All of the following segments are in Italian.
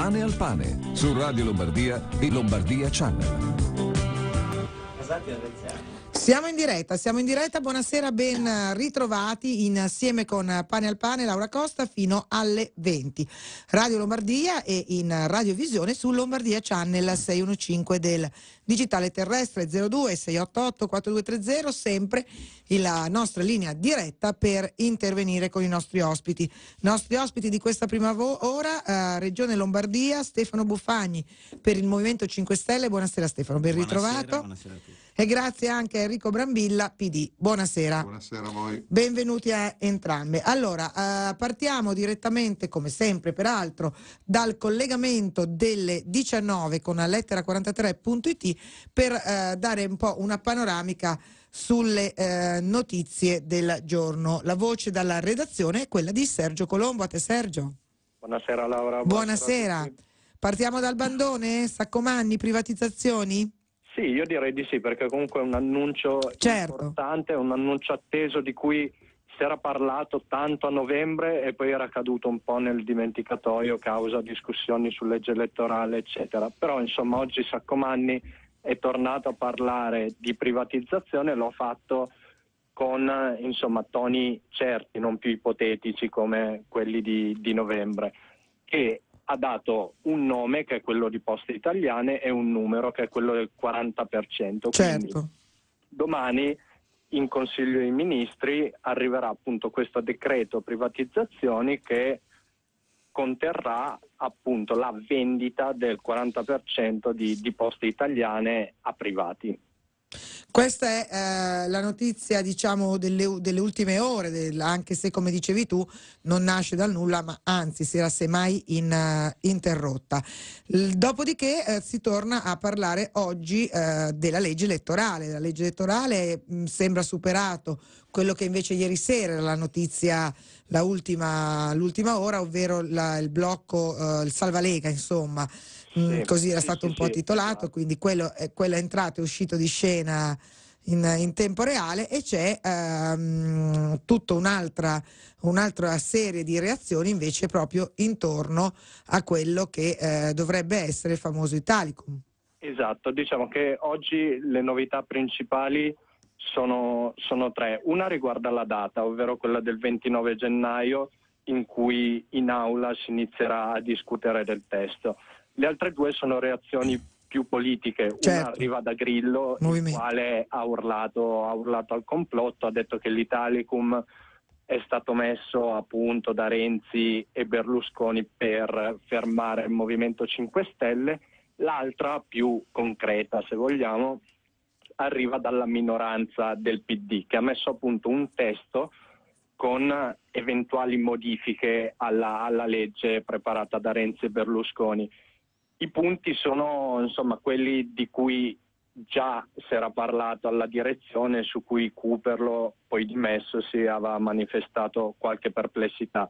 Pane al pane su Radio Lombardia e Lombardia Channel. Esatto, siamo in diretta, siamo in diretta, buonasera, ben ritrovati insieme con Pane al Pane, Laura Costa, fino alle 20. Radio Lombardia e in radiovisione su Lombardia Channel 615 del Digitale Terrestre 02 688 4230, sempre la nostra linea diretta per intervenire con i nostri ospiti. I nostri ospiti di questa prima ora, eh, Regione Lombardia, Stefano Buffagni per il Movimento 5 Stelle. Buonasera Stefano, ben ritrovato. Buonasera, buonasera a tutti. E grazie anche a Enrico Brambilla, PD. Buonasera. Buonasera a voi. Benvenuti a entrambe. Allora, eh, partiamo direttamente, come sempre peraltro, dal collegamento delle 19 con la lettera 43.it per eh, dare un po' una panoramica sulle eh, notizie del giorno. La voce dalla redazione è quella di Sergio Colombo. A te Sergio. Buonasera Laura. Buonasera. Buonasera. Partiamo dal bandone, Saccomanni, privatizzazioni? Sì, io direi di sì, perché comunque è un annuncio certo. importante, un annuncio atteso di cui si era parlato tanto a novembre e poi era caduto un po' nel dimenticatoio causa discussioni su legge elettorale, eccetera. Però insomma oggi Saccomanni è tornato a parlare di privatizzazione, e l'ho fatto con insomma, toni certi, non più ipotetici come quelli di, di novembre. E ha dato un nome che è quello di Poste Italiane e un numero che è quello del 40%. Certo. Domani in Consiglio dei Ministri arriverà appunto questo decreto privatizzazioni che conterrà appunto la vendita del 40% di, di poste italiane a privati. Questa è eh, la notizia diciamo, delle, delle, ultime ore, del, anche se come dicevi tu non nasce dal nulla, ma anzi si era semmai in, uh, interrotta. L dopodiché eh, si torna a parlare oggi eh, della legge elettorale. La legge elettorale mh, mm, sembra superato quello che invece ieri sera era la notizia, l'ultima ora, ovvero la, il blocco, eh, il salvalega, insomma. Mm, sì, così era sì, stato un po' titolato, esatto. quindi quello è, quello è entrato e uscito di scena in, in, tempo reale e c'è ehm, tutta un'altra, un'altra, serie di reazioni invece proprio intorno a quello che eh, dovrebbe essere il famoso Italicum. Esatto, diciamo che oggi le novità principali sono, sono tre. Una riguarda la data, ovvero quella del 29 gennaio in cui in aula si inizierà a discutere del testo. Le altre due sono reazioni più politiche. Certo. Una arriva da Grillo, Movimento. il quale ha urlato, ha urlato al complotto, ha detto che l'Italicum è stato messo appunto da Renzi e Berlusconi per fermare il Movimento 5 Stelle. L'altra, più concreta se vogliamo, arriva dalla minoranza del PD che ha messo a punto un testo con eventuali modifiche alla, alla legge preparata da Renzi e Berlusconi. I punti sono insomma, quelli di cui già si era parlato alla direzione, su cui Cooperlo, poi dimesso, si aveva manifestato qualche perplessità,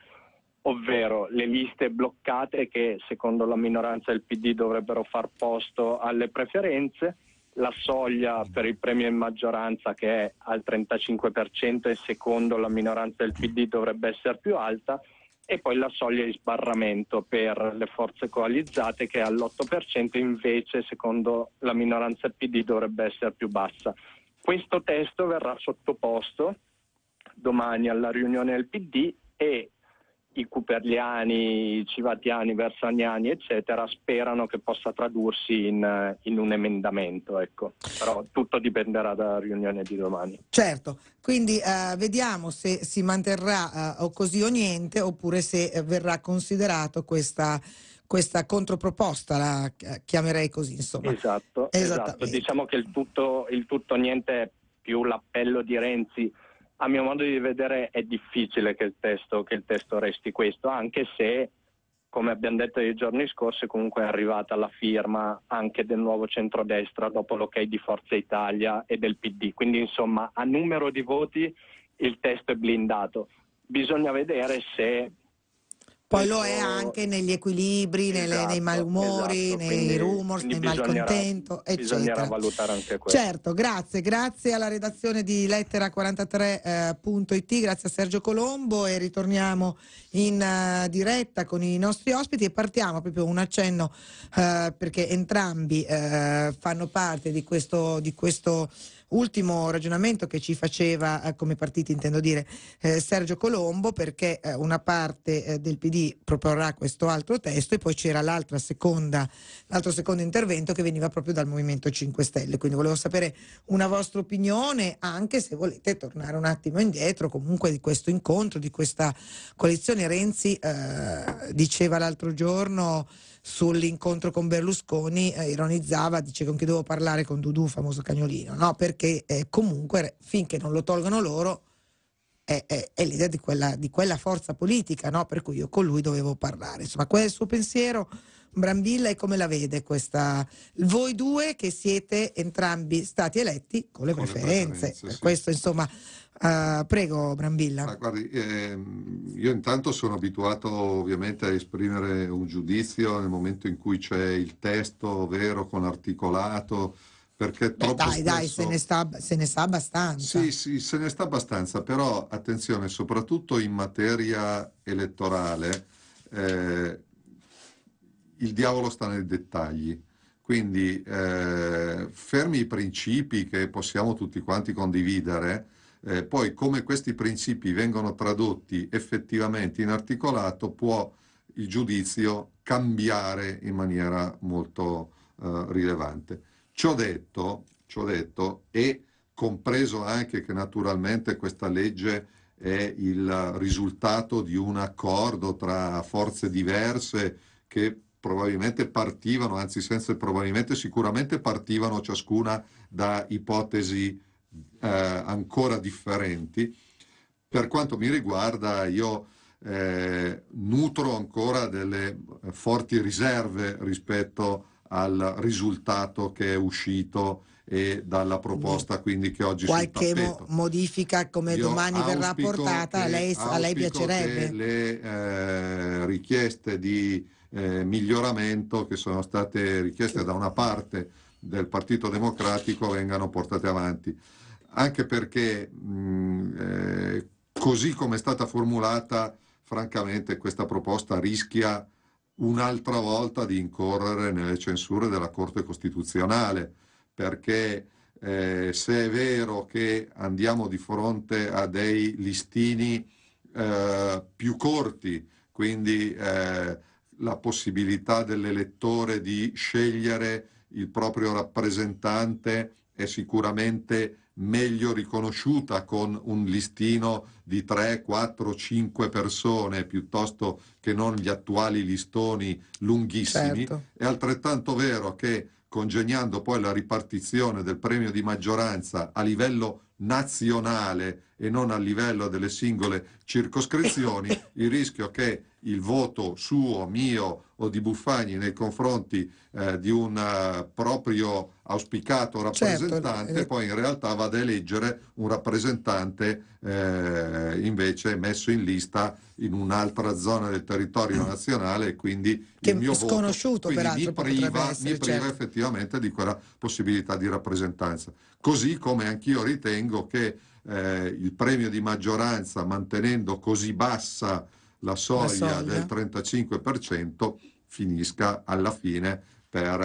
ovvero le liste bloccate che secondo la minoranza del PD dovrebbero far posto alle preferenze, la soglia per il premio in maggioranza che è al 35% e secondo la minoranza del PD dovrebbe essere più alta e poi la soglia di sbarramento per le forze coalizzate che è all'8%, invece secondo la minoranza PD dovrebbe essere più bassa. Questo testo verrà sottoposto domani alla riunione del PD e i cuperliani, i civatiani, i versagnani, eccetera, sperano che possa tradursi in, eh, in, un emendamento. Ecco. Però tutto dipenderà dalla riunione di domani. Certo, quindi eh, vediamo se si manterrà eh, o così o niente, oppure se eh, verrà considerato questa questa controproposta, la chiamerei così. Insomma. Esatto, esatto. diciamo che il tutto, il tutto niente è più l'appello di Renzi a mio modo di vedere è difficile che il testo, che il testo resti questo, anche se come abbiamo detto nei giorni scorsi, comunque è arrivata la firma anche del nuovo centrodestra dopo l'ok di Forza Italia e del PD. Quindi, insomma, a numero di voti il testo è blindato. Bisogna vedere se poi lo è anche negli equilibri, esatto, nelle, nei esatto, malumori, esatto. nei rumors, nei malcontento, eccetera. Bisognerà valutare anche questo. Certo, grazie. Grazie alla redazione di lettera43.it, eh, grazie a Sergio Colombo e ritorniamo in uh, diretta con i nostri ospiti e partiamo proprio un accenno uh, perché entrambi uh, fanno parte di questo... Di questo ultimo ragionamento che ci faceva, eh, come partito intendo dire, eh, Sergio Colombo, perché eh, una parte eh, del PD proporrà questo altro testo e poi c'era l'altro secondo intervento che veniva proprio dal Movimento 5 Stelle. Quindi volevo sapere una vostra opinione, anche se volete tornare un attimo indietro, comunque di questo incontro, di questa coalizione. Renzi eh, diceva l'altro giorno sull'incontro con Berlusconi eh, ironizzava, dice con chi devo parlare con Dudu, famoso cagnolino, no? Perché eh, comunque finché non lo tolgono loro è, è, è l'idea di quella, di quella, forza politica, no? Per cui io con lui dovevo parlare. Insomma, quel è il suo pensiero? Brambilla e come la vede questa... Voi due che siete entrambi stati eletti con le con preferenze, le preferenze sì. questo insomma... Uh, prego Brambilla. Ah, guardi, ehm, io intanto sono abituato ovviamente a esprimere un giudizio nel momento in cui c'è il testo vero con articolato, perché Beh, dai, spesso... dai, se ne, sta, se ne sta abbastanza. Sì, sì, se ne sta abbastanza, però attenzione, soprattutto in materia elettorale, eh, il diavolo sta nei dettagli. Quindi, eh, fermi i principi che possiamo tutti quanti condividere, eh, poi come questi principi vengono tradotti effettivamente in articolato può il giudizio cambiare in maniera molto eh, rilevante. Ciò detto, ciò detto, e compreso anche che naturalmente questa legge è il risultato di un accordo tra forze diverse che probabilmente partivano, anzi senza probabilmente sicuramente partivano ciascuna da ipotesi eh, ancora differenti. Per quanto mi riguarda io eh, nutro ancora delle forti riserve rispetto al risultato che è uscito e dalla proposta quindi che oggi qualche mo modifica come Io domani verrà portata che, a lei, a lei piacerebbe le eh, richieste di eh, miglioramento che sono state richieste da una parte del Partito Democratico vengano portate avanti. Anche perché mh, eh, così come è stata formulata, francamente questa proposta rischia un'altra volta di incorrere nelle censure della Corte Costituzionale, perché eh, se è vero che andiamo di fronte a dei listini eh, più corti, quindi eh, la possibilità dell'elettore di scegliere il proprio rappresentante è sicuramente meglio riconosciuta con un listino di 3, 4, 5 persone piuttosto che non gli attuali listoni lunghissimi. Certo. È altrettanto vero che congegnando poi la ripartizione del premio di maggioranza a livello nazionale e non a livello delle singole circoscrizioni, il rischio che il voto suo, mio o di Buffagni nei confronti eh, di un uh, proprio auspicato certo, eh, rappresentante, certo. poi in realtà va ad eleggere un rappresentante eh, invece messo in lista in un'altra zona del territorio mm. nazionale e quindi che il mio sconosciuto voto, peraltro, mi priva, essere, mi priva certo. effettivamente di quella possibilità di rappresentanza. Così come anch'io ritengo che eh, il premio di maggioranza mantenendo così bassa la soglia, la soglia. del 35% finisca alla fine per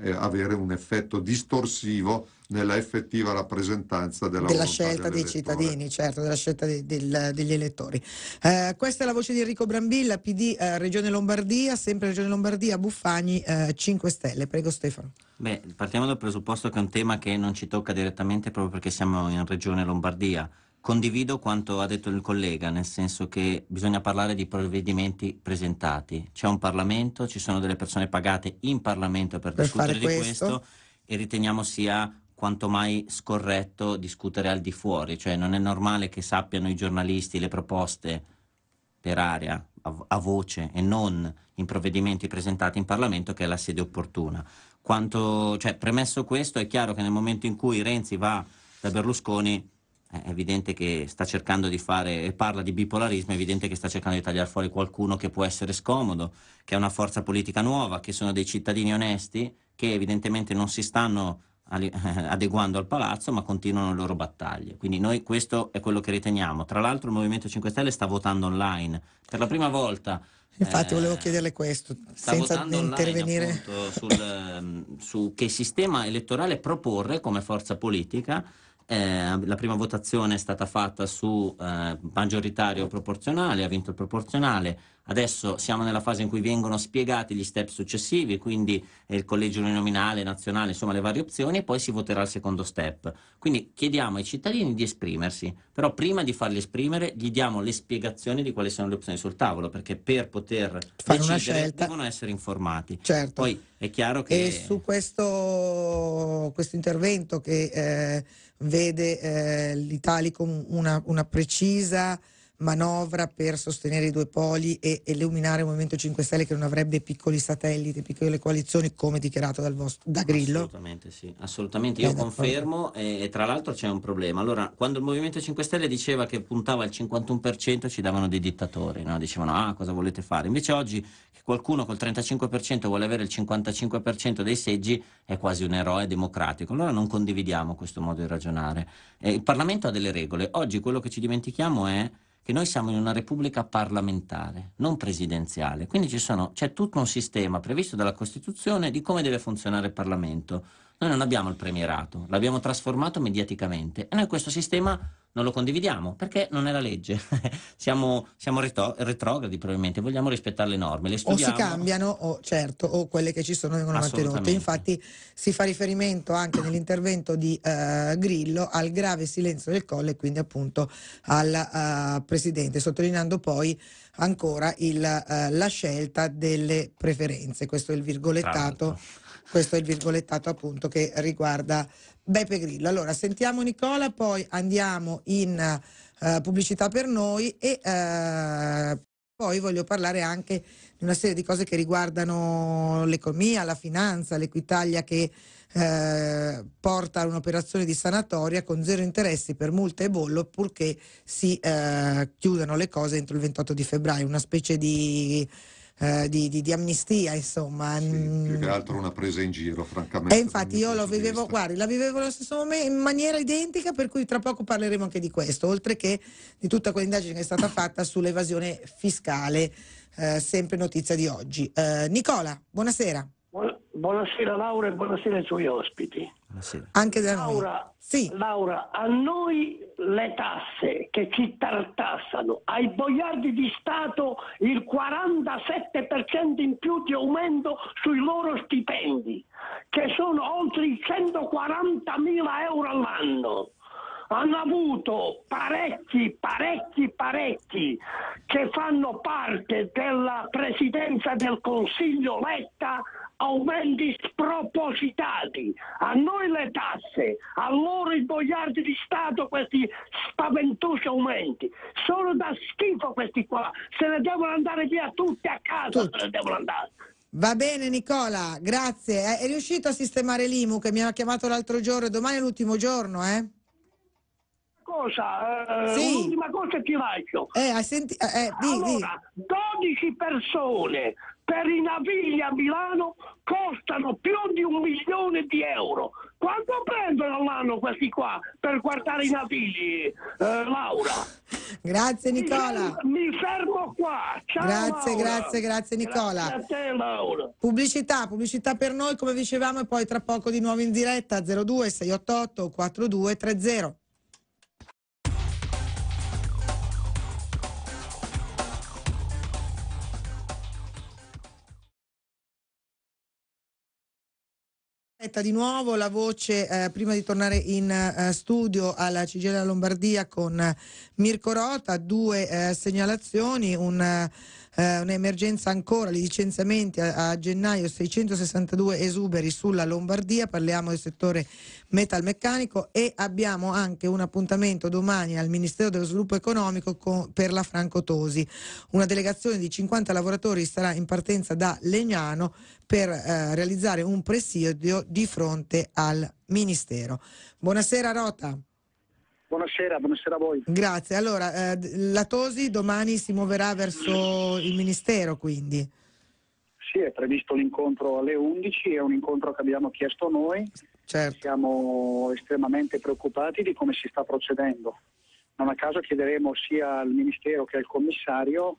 eh, eh, avere un effetto distorsivo nella effettiva rappresentanza della, della scelta dei cittadini, certo, della scelta de, del, degli elettori. Eh, questa è la voce di Enrico Brambilla, PD eh, Regione Lombardia, sempre Regione Lombardia, Buffagni 5 eh, Stelle. Prego Stefano. Beh, partiamo dal presupposto che è un tema che non ci tocca direttamente proprio perché siamo in Regione Lombardia. Condivido quanto ha detto il collega, nel senso che bisogna parlare di provvedimenti presentati. C'è un Parlamento, ci sono delle persone pagate in Parlamento per, per discutere di questo. questo e riteniamo sia quanto mai scorretto discutere al di fuori, cioè non è normale che sappiano i giornalisti le proposte per aria, a, a voce e non in provvedimenti presentati in Parlamento che è la sede opportuna. Quanto, cioè, premesso questo è chiaro che nel momento in cui Renzi va da Berlusconi è evidente che sta cercando di fare, e parla di bipolarismo, è evidente che sta cercando di tagliare fuori qualcuno che può essere scomodo, che è una forza politica nuova, che sono dei cittadini onesti, che evidentemente non si stanno adeguando al palazzo ma continuano le loro battaglie quindi noi questo è quello che riteniamo tra l'altro il Movimento 5 Stelle sta votando online per la prima volta Infatti volevo eh, chiederle questo, senza intervenire sul, ehm, su che sistema elettorale proporre come forza politica eh, la prima votazione è stata fatta su eh, maggioritario proporzionale, ha vinto il proporzionale. Adesso siamo nella fase in cui vengono spiegati gli step successivi, quindi il collegio uninominale, nazionale, insomma le varie opzioni e poi si voterà il secondo step. Quindi chiediamo ai cittadini di esprimersi, però prima di farli esprimere gli diamo le spiegazioni di quali sono le opzioni sul tavolo, perché per poter fare una scelta devono essere informati. Certo. Poi è chiaro che... E su questo, questo intervento che... Eh vede eh, l'Italicum una, una precisa manovra per sostenere i due poli e illuminare il Movimento 5 Stelle che non avrebbe piccoli satelliti, piccole coalizioni come dichiarato vostro, da Grillo? Assolutamente sì, assolutamente, io eh, confermo e, e, tra l'altro c'è un problema. Allora, quando il Movimento 5 Stelle diceva che puntava al 51% ci davano dei dittatori, no? dicevano ah cosa volete fare, invece oggi che qualcuno col 35% vuole avere il 55% dei seggi è quasi un eroe democratico, allora non condividiamo questo modo di ragionare. Eh, il Parlamento ha delle regole, oggi quello che ci dimentichiamo è che noi siamo in una repubblica parlamentare, non presidenziale, quindi c'è tutto un sistema previsto dalla Costituzione di come deve funzionare il Parlamento noi non abbiamo il premierato, l'abbiamo trasformato mediaticamente e noi questo sistema non lo condividiamo perché non è la legge. siamo, siamo retro, retrogradi probabilmente, vogliamo rispettare le norme. Le o si cambiano, o, certo, o quelle che ci sono vengono mantenute. Infatti si fa riferimento anche nell'intervento di uh, Grillo al grave silenzio del Colle e quindi appunto al uh, Presidente, sottolineando poi ancora il, uh, la scelta delle preferenze. Questo è il virgolettato. Tanto certo. Questo è il virgolettato appunto che riguarda Beppe Grillo. Allora sentiamo Nicola, poi andiamo in uh, pubblicità per noi e uh, poi voglio parlare anche di una serie di cose che riguardano l'economia, la finanza, l'Equitalia che eh, porta a un'operazione di sanatoria con zero interessi per multa e bollo purché si eh, chiudano le cose entro il 28 di febbraio, una specie di eh, di, di, di, amnistia, insomma. Sì, mm. più che altro una presa in giro, francamente. E eh, infatti io lo vivevo, guardi, la vivevo allo stesso momento in maniera identica, per cui tra poco parleremo anche di questo, oltre che di tutta quell'indagine che è stata fatta sull'evasione fiscale, eh, sempre notizia di oggi. Eh, Nicola, buonasera. Buonasera Laura e buonasera ai suoi ospiti. Buonasera. Anche da noi. Laura, sì. Laura, a noi le tasse che ci tartassano, ai boiardi di Stato il 47% in più di aumento sui loro stipendi, che sono oltre i 140.000 euro all'anno hanno avuto parecchi, parecchi, parecchi che fanno parte della presidenza del Consiglio Letta aumenti spropositati, a noi le tasse, a loro i boiardi di Stato questi spaventosi aumenti. Sono da schifo questi qua, se ne devono andare via tutti a casa, se ne devono andare. Va bene Nicola, grazie. Eh, è riuscito a sistemare l'IMU che mi ha chiamato l'altro giorno, domani è l'ultimo giorno, eh? cosa, eh, sì. un'ultima cosa ti lascio. Eh, senti- eh, eh di, allora, di. 12 persone per i navigli a Milano costano più di un milione di euro. Quanto prendono all'anno questi qua per guardare i navigli, eh, Laura? Grazie Nicola. Mi, mi fermo qua. Ciao, grazie, Laura. grazie, grazie Nicola. Grazie a te Laura. Pubblicità, pubblicità per noi come dicevamo e poi tra poco di nuovo in diretta 02688 4230. diretta di nuovo la voce eh, prima di tornare in eh, studio alla CGL Lombardia con Mirko Rota, due eh, segnalazioni, un eh, un'emergenza ancora, licenziamenti a, a, gennaio 662 esuberi sulla Lombardia, parliamo del settore metalmeccanico e abbiamo anche un appuntamento domani al Ministero dello Sviluppo Economico con, per la Franco Tosi. Una delegazione di 50 lavoratori sarà in partenza da Legnano per eh, realizzare un presidio di fronte al Ministero. Buonasera Rota. Buonasera, buonasera a voi. Grazie. Allora, eh, la Tosi domani si muoverà verso il Ministero, quindi? Sì, è previsto l'incontro alle 11, è un incontro che abbiamo chiesto noi. Certo. Siamo estremamente preoccupati di come si sta procedendo. Non a caso chiederemo sia al Ministero che al Commissario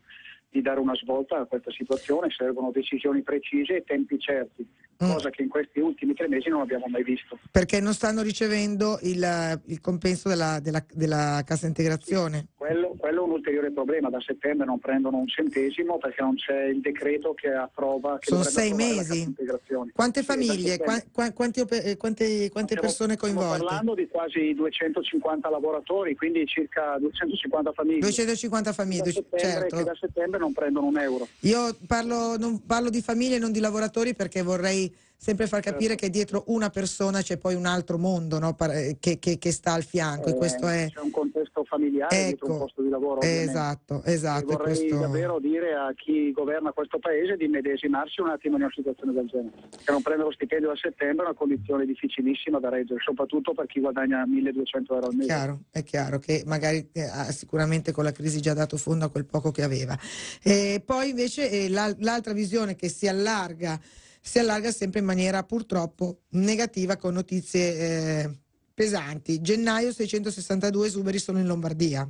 di dare una svolta a questa situazione, servono decisioni precise e tempi certi. Mm. cosa che in questi ultimi tre mesi non abbiamo mai visto. Perché non stanno ricevendo il, il compenso della, della, della, cassa integrazione? Sì, quello, quello, è un ulteriore problema, da settembre non prendono un centesimo perché non c'è il decreto che approva. Che Sono sei mesi? Quante esatto, famiglie, qua, qua, quanti, eh, quante, quante stiamo, persone coinvolte? Stiamo parlando di quasi 250 lavoratori, quindi circa 250 famiglie. 250 famiglie, da certo. Che da settembre non prendono un euro. Io parlo, parlo di famiglie non di lavoratori perché vorrei sempre far certo. capire che dietro una persona c'è poi un altro mondo no? Eh, che, che, che, sta al fianco. Eh, e questo è... C'è un contesto familiare, ecco, un posto di lavoro. Ovviamente. Esatto, esatto. E vorrei questo... davvero dire a chi governa questo paese di medesimarsi un attimo in una situazione del genere. Che non prendere lo stipendio a settembre è una condizione difficilissima da reggere, soprattutto per chi guadagna 1200 euro al mese. Chiaro, è chiaro che magari eh, sicuramente con la crisi già dato fondo a quel poco che aveva. E poi invece eh, l'altra visione che si allarga si allarga sempre in maniera purtroppo negativa con notizie eh, pesanti. Gennaio 662 esuberi sono in Lombardia.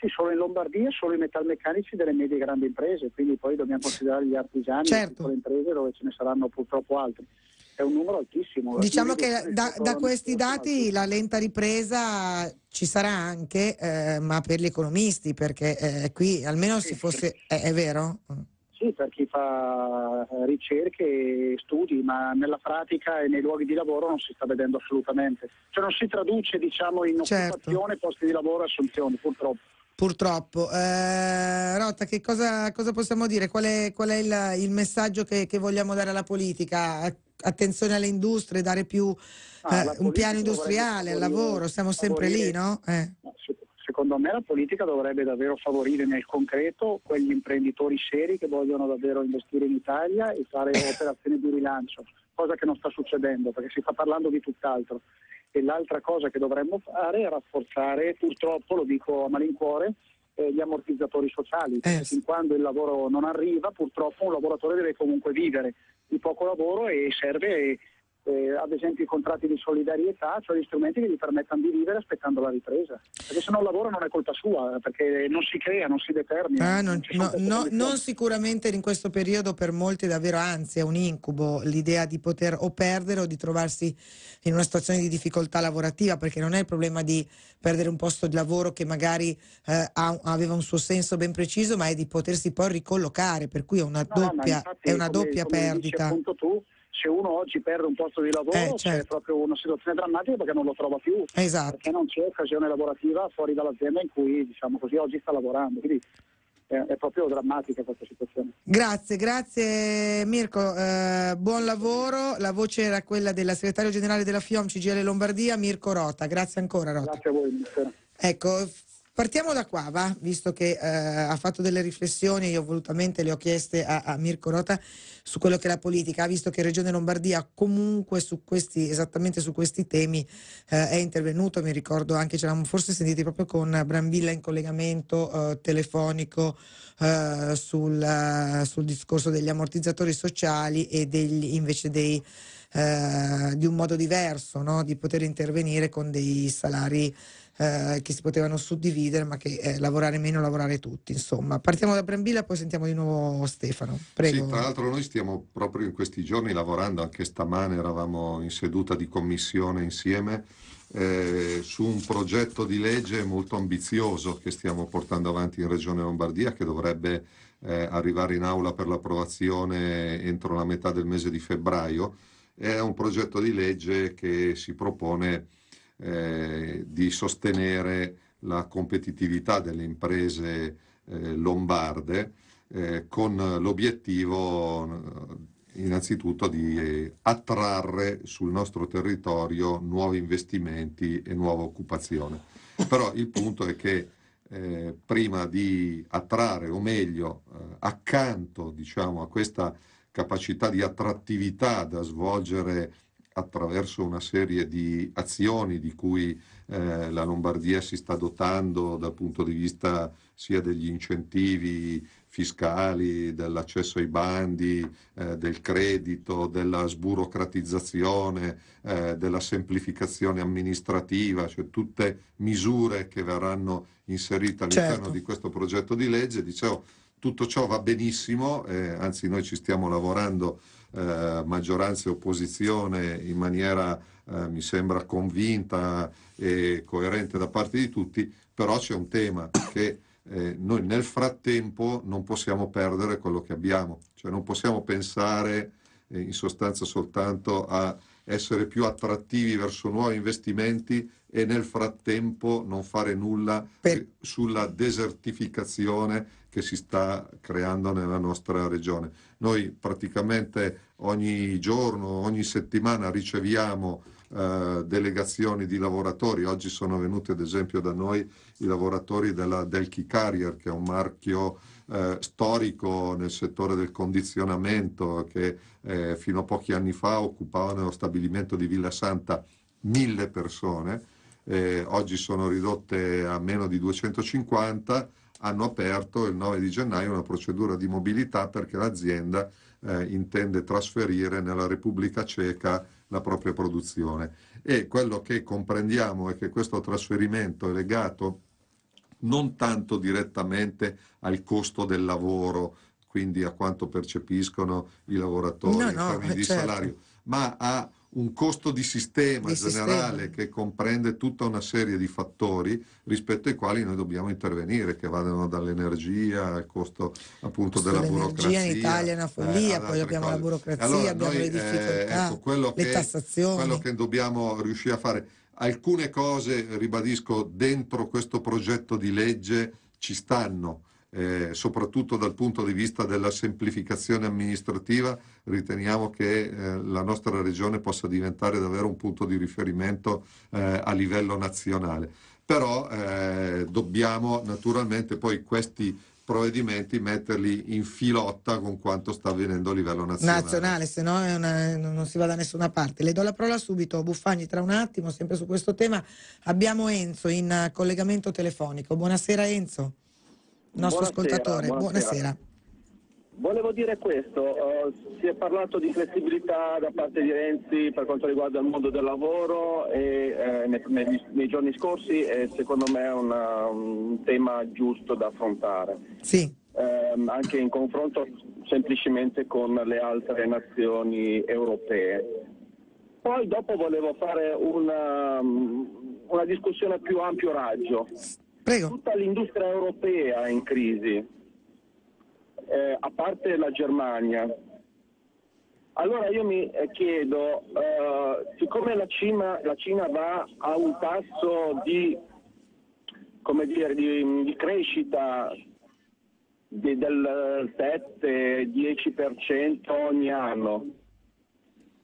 Sì, solo in Lombardia, solo i metalmeccanici delle medie e grandi imprese, quindi poi dobbiamo considerare gli artigiani, certo. le imprese dove ce ne saranno purtroppo altri. È un numero altissimo. Diciamo che da, da questi dati la lenta ripresa ci sarà anche, eh, ma per gli economisti, perché eh, qui almeno sì, si fosse... Sì. Eh, è vero? Mm sì, per chi fa eh, ricerche e studi, ma nella pratica e nei luoghi di lavoro non si sta vedendo assolutamente. Cioè non si traduce diciamo, in certo. occupazione, certo. posti di lavoro e assunzioni, purtroppo. Purtroppo. Eh, Rotta, che cosa, cosa, possiamo dire? Qual è, qual è il, il, messaggio che, che, vogliamo dare alla politica? Attenzione alle industrie, dare più ah, eh, un piano industriale, al lavoro, siamo sempre lì, no? Eh. Secondo me la politica dovrebbe davvero favorire nel concreto quegli imprenditori seri che vogliono davvero investire in Italia e fare operazioni di rilancio, cosa che non sta succedendo perché si sta parlando di tutt'altro. E l'altra cosa che dovremmo fare è rafforzare, purtroppo lo dico a malincuore, eh, gli ammortizzatori sociali. Eh. Fin quando il lavoro non arriva, purtroppo un lavoratore deve comunque vivere di poco lavoro e serve eh, ad esempio i contratti di solidarietà, cioè gli strumenti che gli permettano di vivere aspettando la ripresa. Perché se non lavora non è colpa sua, eh, perché non si crea, non si determina. Ah, non, non, no, no, non, sicuramente in questo periodo per molti davvero, anzi è un incubo l'idea di poter o perdere o di trovarsi in una situazione di difficoltà lavorativa, perché non è il problema di perdere un posto di lavoro che magari eh, ha, aveva un suo senso ben preciso, ma è di potersi poi ricollocare, per cui è una no, doppia, infatti, è una come, doppia come perdita. Dici, appunto tu, se uno oggi perde un posto di eh, lavoro eh, certo. c'è proprio una situazione drammatica perché non lo trova più, esatto. perché non c'è occasione lavorativa fuori dall'azienda in cui diciamo così, oggi sta lavorando. Quindi eh, è proprio drammatica questa situazione. Grazie, grazie Mirko, eh, buon lavoro. La voce era quella della segretaria generale della FIOM CGL Lombardia, Mirko Rota. Grazie ancora Rota. Grazie a voi. Buonasera. Ecco, Partiamo da qua, va, visto che eh, ha fatto delle riflessioni, io volutamente le ho chieste a, a, Mirko Rota su quello che è la politica, visto che Regione Lombardia comunque su questi, esattamente su questi temi eh, è intervenuto, mi ricordo anche, ci eravamo forse sentiti proprio con Brambilla in collegamento eh, telefonico eh, sul, eh, sul, discorso degli ammortizzatori sociali e degli, invece dei... Eh, di un modo diverso no? di poter intervenire con dei salari eh, che si potevano suddividere, ma che eh, lavorare meno, lavorare tutti. Insomma, partiamo da Brambilla, poi sentiamo di nuovo Stefano. Prego. Sì, tra l'altro noi stiamo proprio in questi giorni lavorando, anche stamane eravamo in seduta di commissione insieme. Eh, su un progetto di legge molto ambizioso che stiamo portando avanti in Regione Lombardia che dovrebbe eh, arrivare in aula per l'approvazione entro la metà del mese di febbraio. È un progetto di legge che si propone eh, di sostenere la competitività delle imprese eh, lombarde eh, con l'obiettivo eh, innanzitutto di eh, attrarre sul nostro territorio nuovi investimenti e nuova occupazione. Però il punto è che eh, prima di attrarre, o meglio, eh, accanto diciamo, a questa capacità di attrattività da svolgere attraverso una serie di azioni di cui eh, la Lombardia si sta dotando dal punto di vista sia degli incentivi fiscali, dell'accesso ai bandi, eh, del credito, della sburocratizzazione, eh, della semplificazione amministrativa, cioè tutte misure che verranno inserite all'interno certo. di questo progetto di legge. Dicevo, tutto ciò va benissimo, eh, anzi noi ci stiamo lavorando eh, maggioranza e opposizione in maniera, eh, mi sembra, convinta e coerente da parte di tutti, però c'è un tema che eh, noi nel frattempo non possiamo perdere quello che abbiamo, cioè non possiamo pensare eh, in sostanza soltanto a essere più attrattivi verso nuovi investimenti e nel frattempo non fare nulla per... sulla desertificazione che si sta creando nella nostra regione. Noi praticamente ogni giorno, ogni settimana riceviamo eh, delegazioni di lavoratori, oggi sono venuti ad esempio da noi i lavoratori della Delchi Carrier che è un marchio eh, storico nel settore del condizionamento che eh, fino a pochi anni fa occupava nello stabilimento di Villa Santa mille persone, eh, oggi sono ridotte a meno di 250 hanno aperto il 9 di gennaio una procedura di mobilità perché l'azienda eh, intende trasferire nella Repubblica Ceca la propria produzione. E quello che comprendiamo è che questo trasferimento è legato non tanto direttamente al costo del lavoro, quindi a quanto percepiscono i lavoratori no, no, in termini certo. di salario, ma a un costo di sistema di generale sistema. che comprende tutta una serie di fattori rispetto ai quali noi dobbiamo intervenire, che vadano dall'energia al costo appunto costo della burocrazia. in Italia è una eh, follia, eh, poi abbiamo cose. la burocrazia, allora, abbiamo noi, le eh, difficoltà, eh, ecco, le che, tassazioni. Quello che dobbiamo riuscire a fare. Alcune cose, ribadisco, dentro questo progetto di legge ci stanno eh, soprattutto dal punto di vista della semplificazione amministrativa, riteniamo che eh, la nostra regione possa diventare davvero un punto di riferimento eh, a livello nazionale. Però eh, dobbiamo naturalmente poi questi provvedimenti metterli in filotta con quanto sta avvenendo a livello nazionale. Nazionale, se no una, eh, non si va da nessuna parte. Le do la parola subito, Buffagni, tra un attimo, sempre su questo tema. Abbiamo Enzo in eh, collegamento telefonico. Buonasera Enzo nostro buonasera, ascoltatore. Buonasera. buonasera. Volevo dire questo, uh, si è parlato di flessibilità da parte di Renzi per quanto riguarda il mondo del lavoro e, eh, nei, nei, giorni scorsi e secondo me è una, un tema giusto da affrontare. Sì. Eh, anche in confronto semplicemente con le altre nazioni europee. Poi dopo volevo fare una, una discussione a più ampio raggio. Prego. Tutta l'industria europea è in crisi, eh, a parte la Germania. Allora io mi eh, chiedo, eh, siccome la Cina, la Cina, va a un tasso di, dire, di, di crescita di, del 7-10% ogni anno,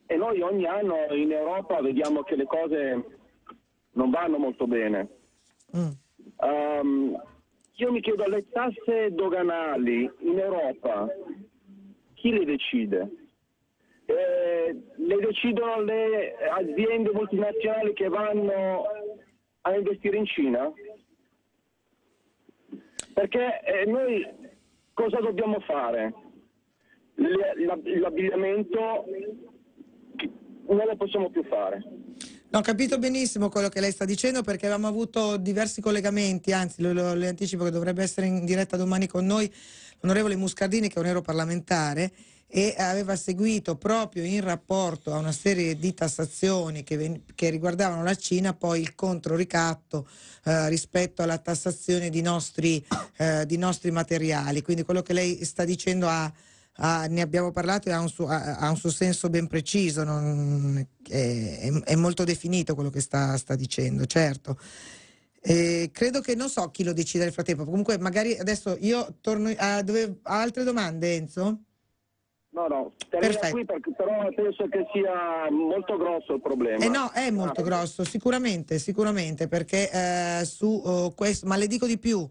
e noi ogni anno in Europa vediamo che le cose non vanno molto bene. Mm. Um, io mi chiedo, le tasse doganali in Europa, chi le decide? Eh, le decidono le aziende multinazionali che vanno a investire in Cina? Perché eh, noi cosa dobbiamo fare? L'abbigliamento non lo possiamo più fare. No, ho capito benissimo quello che lei sta dicendo perché avevamo avuto diversi collegamenti, anzi lo, lo, le anticipo che dovrebbe essere in diretta domani con noi l'onorevole Muscardini che è un europarlamentare e aveva seguito proprio in rapporto a una serie di tassazioni che, che riguardavano la Cina poi il controricatto eh, rispetto alla tassazione di nostri, eh, di nostri materiali. Quindi quello che lei sta dicendo ha ha, ah, ne abbiamo parlato e ha un suo, ha, ha un suo senso ben preciso, non, è, è, molto definito quello che sta, sta dicendo, certo. Eh, credo che non so chi lo decida nel frattempo, comunque magari adesso io torno a, ah, dove, altre domande Enzo? No, no, Perfetto. qui perché, però penso che sia molto grosso il problema. Eh no, è ah, molto ah. grosso, sicuramente, sicuramente, perché eh, su oh, eh, questo, ma le dico di più,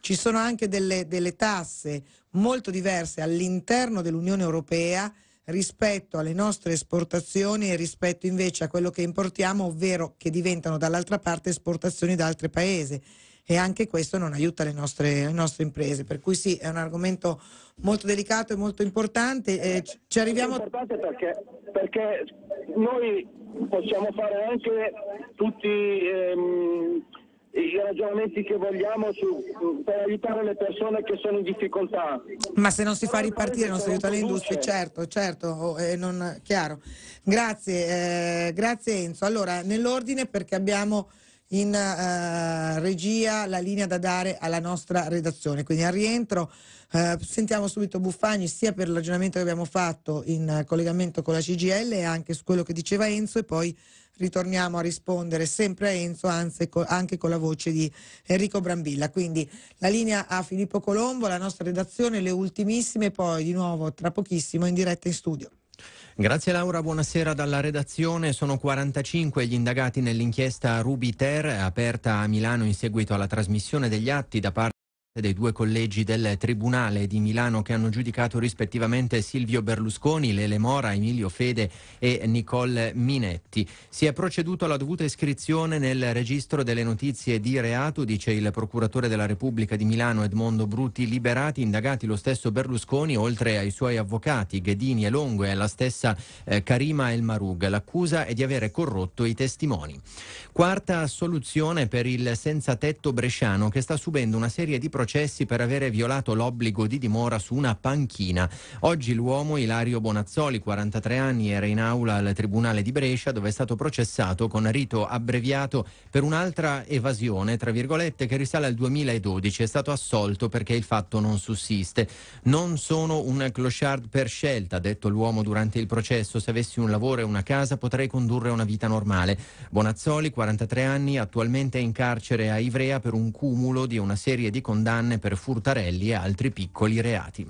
ci sono anche delle, delle tasse molto diverse all'interno dell'Unione Europea rispetto alle nostre esportazioni e rispetto invece a quello che importiamo, ovvero che diventano dall'altra parte esportazioni da altri paesi. E anche questo non aiuta le nostre, le nostre imprese. Per cui sì, è un argomento molto delicato e molto importante. Eh, ci arriviamo... È importante perché, perché noi possiamo fare anche tutti... Ehm i ragionamenti che vogliamo su, per aiutare le persone che sono in difficoltà. Ma se non si fa ripartire non si aiuta le industrie, certo, certo, oh, eh, non, chiaro. Grazie, eh, grazie Enzo. Allora, nell'ordine perché abbiamo in eh, regia la linea da dare alla nostra redazione, quindi al rientro eh, sentiamo subito Buffagni sia per il ragionamento che abbiamo fatto in collegamento con la CGL e anche su quello che diceva Enzo e poi ritorniamo a rispondere sempre a Enzo, anzi, anche con la voce di Enrico Brambilla. Quindi la linea a Filippo Colombo, la nostra redazione, le ultimissime, poi di nuovo tra pochissimo in diretta in studio. Grazie Laura, buonasera dalla redazione. Sono 45 gli indagati nell'inchiesta Ruby Ter, aperta a Milano in seguito alla trasmissione degli atti da parte dei due collegi del Tribunale di Milano che hanno giudicato rispettivamente Silvio Berlusconi, Lele Mora, Emilio Fede e Nicole Minetti. Si è proceduto alla dovuta iscrizione nel registro delle notizie di reato, dice il procuratore della Repubblica di Milano Edmondo Brutti, liberati indagati lo stesso Berlusconi oltre ai suoi avvocati Ghedini e Longo e alla stessa eh, Karima El Marug. L'accusa è di avere corrotto i testimoni. Quarta soluzione per il senza tetto bresciano che sta subendo una serie di processi processi per avere violato l'obbligo di dimora su una panchina. Oggi l'uomo Ilario Bonazzoli, 43 anni, era in aula al Tribunale di Brescia dove è stato processato con rito abbreviato per un'altra evasione, tra virgolette, che risale al 2012. È stato assolto perché il fatto non sussiste. Non sono un clochard per scelta, ha detto l'uomo durante il processo. Se avessi un lavoro e una casa potrei condurre una vita normale. Bonazzoli, 43 anni, attualmente è in carcere a Ivrea per un cumulo di una serie di condanne condanne per furtarelli e altri piccoli reati.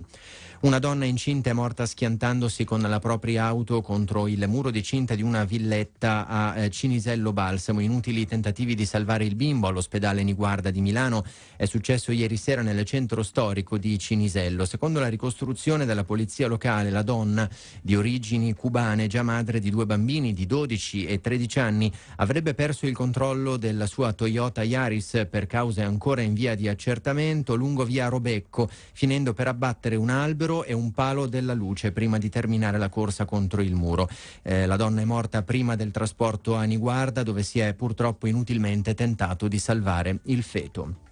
Una donna incinta è morta schiantandosi con la propria auto contro il muro di cinta di una villetta a eh, Cinisello Balsamo. Inutili tentativi di salvare il bimbo all'ospedale Niguarda di Milano. È successo ieri sera nel centro storico di Cinisello. Secondo la ricostruzione della polizia locale, la donna di origini cubane, già madre di due bambini di 12 e 13 anni, avrebbe perso il controllo della sua Toyota Yaris per cause ancora in via di accertamento lungo via Robecco, finendo per abbattere un albero albero e un palo della luce prima di terminare la corsa contro il muro. Eh, la donna è morta prima del trasporto a Niguarda dove si è purtroppo inutilmente tentato di salvare il feto.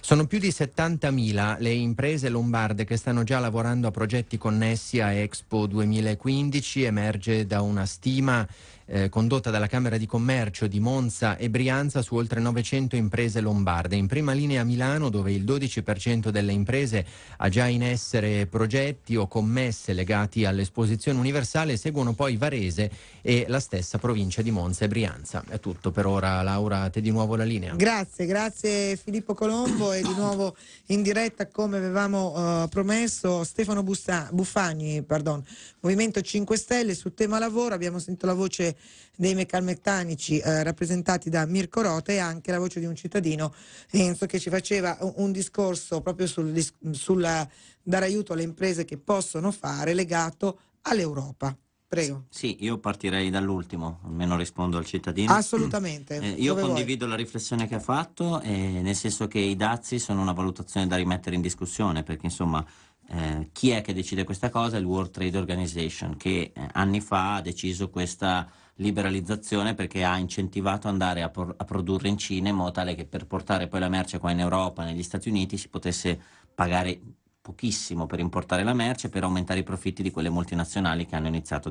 Sono più di 70.000 le imprese lombarde che stanno già lavorando a progetti connessi a Expo 2015, emerge da una stima eh, condotta dalla Camera di Commercio di Monza e Brianza su oltre 900 imprese lombarde. In prima linea Milano, dove il 12% delle imprese ha già in essere progetti o commesse legati all'esposizione universale, seguono poi Varese e la stessa provincia di Monza e Brianza. È tutto per ora, Laura, a te di nuovo la linea. Grazie, grazie Filippo Colombo e di nuovo in diretta come avevamo eh, promesso Stefano Busta, Buffagni, pardon, Movimento 5 Stelle sul tema lavoro, abbiamo sentito la voce dei meccalmeccanici eh, rappresentati da Mirko Rota e anche la voce di un cittadino Enzo che ci faceva un, un discorso proprio sul, sulla dare aiuto alle imprese che possono fare legato all'Europa. Prego. Sì, io partirei dall'ultimo, almeno rispondo al cittadino. Assolutamente. Eh, io Dove condivido vuoi? la riflessione che ha fatto, eh, nel senso che i dazi sono una valutazione da rimettere in discussione, perché insomma eh, chi è che decide questa cosa? il World Trade Organization che eh, anni fa ha deciso questa liberalizzazione perché ha incentivato andare a, por- a, produrre in Cina in modo tale che per portare poi la merce qua in Europa, negli Stati Uniti, si potesse pagare pochissimo per importare la merce per aumentare i profitti di quelle multinazionali che hanno iniziato a,